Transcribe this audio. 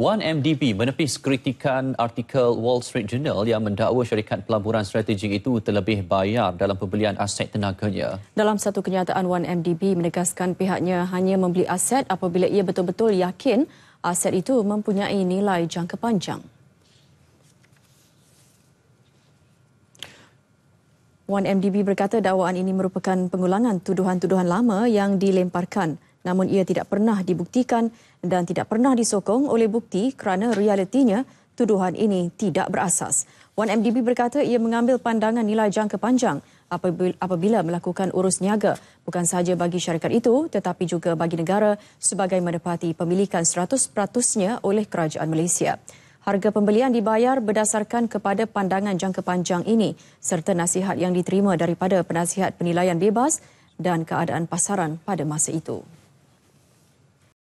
1MDB menepis kritikan artikel Wall Street Journal yang mendakwa syarikat pelaburan strategik itu terlebih bayar dalam pembelian aset tenaganya. Dalam satu kenyataan 1MDB menegaskan pihaknya hanya membeli aset apabila ia betul-betul yakin aset itu mempunyai nilai jangka panjang. 1MDB berkata dakwaan ini merupakan pengulangan tuduhan-tuduhan lama yang dilemparkan namun ia tidak pernah dibuktikan dan tidak pernah disokong oleh bukti kerana realitinya tuduhan ini tidak berasas. 1MDB berkata ia mengambil pandangan nilai jangka panjang apabila melakukan urus niaga bukan sahaja bagi syarikat itu tetapi juga bagi negara sebagai menepati pemilikan 100%-nya oleh kerajaan Malaysia. Harga pembelian dibayar berdasarkan kepada pandangan jangka panjang ini serta nasihat yang diterima daripada penasihat penilaian bebas dan keadaan pasaran pada masa itu.